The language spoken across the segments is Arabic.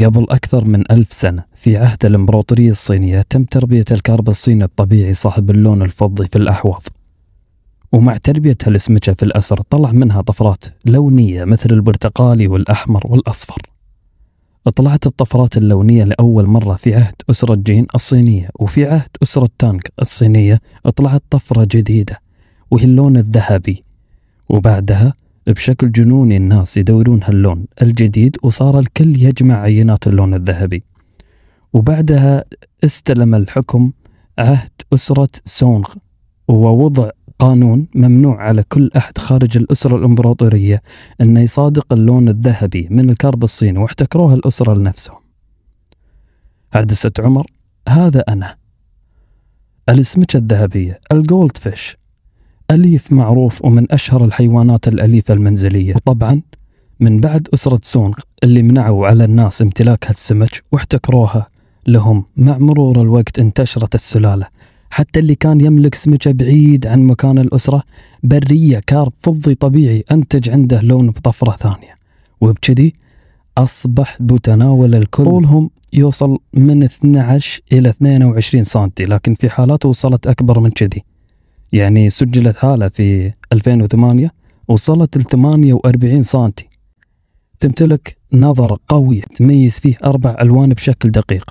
قبل أكثر من ألف سنة في عهد الإمبراطورية الصينية تم تربية الكرب الصيني الطبيعي صاحب اللون الفضي في الأحواض ومع تربية الاسمجة في الأسر طلع منها طفرات لونية مثل البرتقالي والأحمر والأصفر طلعت الطفرات اللونية لأول مرة في عهد أسرة جين الصينية وفي عهد أسرة تانك الصينية طلعت طفرة جديدة وهي اللون الذهبي وبعدها بشكل جنوني الناس يدورون هاللون الجديد وصار الكل يجمع عينات اللون الذهبي وبعدها استلم الحكم عهد أسرة سونغ ووضع قانون ممنوع على كل أحد خارج الأسرة الإمبراطورية أنه يصادق اللون الذهبي من الكرب الصيني واحتكروها الأسرة لنفسهم عدسة عمر هذا أنا الاسمكة الذهبية الجولد فيش أليف معروف ومن أشهر الحيوانات الأليفة المنزلية وطبعا من بعد أسرة سونغ اللي منعوا على الناس امتلاك هالسمك واحتكروها لهم مع مرور الوقت انتشرت السلالة حتى اللي كان يملك سمكة بعيد عن مكان الأسرة برية كارب فضي طبيعي أنتج عنده لون بطفرة ثانية وبكذي أصبح بتناول الكل طولهم يوصل من 12 إلى 22 سنتي لكن في حالات وصلت أكبر من كذي يعني سجلت هالة في 2008 وصلت ل 48 سنتي تمتلك نظر قوي تميز فيه أربع ألوان بشكل دقيق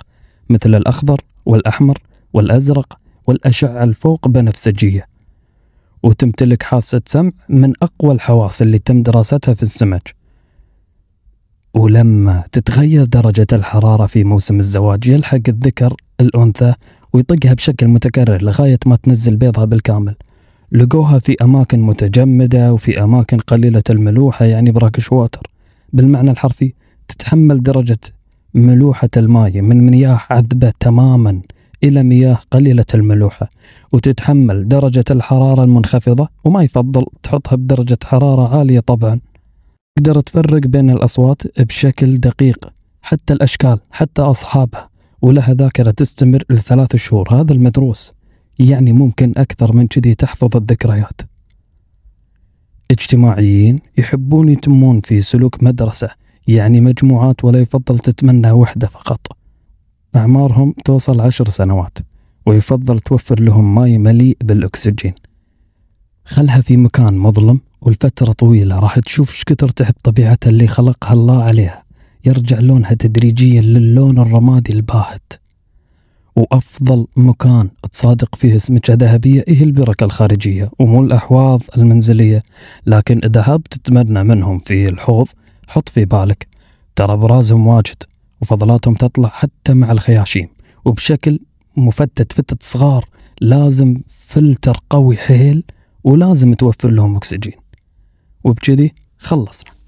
مثل الأخضر والأحمر والأزرق والأشعة الفوق بنفسجية وتمتلك حاسة سمع من أقوى الحواس اللي تم دراستها في السمك ولما تتغير درجة الحرارة في موسم الزواج يلحق الذكر الأنثى ويطقها بشكل متكرر لغاية ما تنزل بيضها بالكامل لقوها في أماكن متجمدة وفي أماكن قليلة الملوحة يعني براكش ووتر بالمعنى الحرفي تتحمل درجة ملوحة الماء من مياه عذبة تماما إلى مياه قليلة الملوحة وتتحمل درجة الحرارة المنخفضة وما يفضل تحطها بدرجة حرارة عالية طبعا تقدر تفرق بين الأصوات بشكل دقيق حتى الأشكال حتى أصحابها ولها ذاكرة تستمر لثلاث شهور هذا المدروس يعني ممكن أكثر من كذي تحفظ الذكريات اجتماعيين يحبون يتمون في سلوك مدرسة يعني مجموعات ولا يفضل تتمنى وحدة فقط أعمارهم توصل عشر سنوات ويفضل توفر لهم ماي مليء بالأكسجين خلها في مكان مظلم والفترة طويلة راح تشوف شكثر تحب طبيعتها اللي خلقها الله عليها يرجع لونها تدريجيا للون الرمادي الباهت وأفضل مكان تصادق فيه سمكة ذهبية هي إيه البركة الخارجية ومو الأحواض المنزلية لكن إذا هب تتمنى منهم في الحوض حط في بالك ترى برازهم واجد وفضلاتهم تطلع حتى مع الخياشيم وبشكل مفتت فتت صغار لازم فلتر قوي حيل ولازم توفر لهم أكسجين وبكذي خلصنا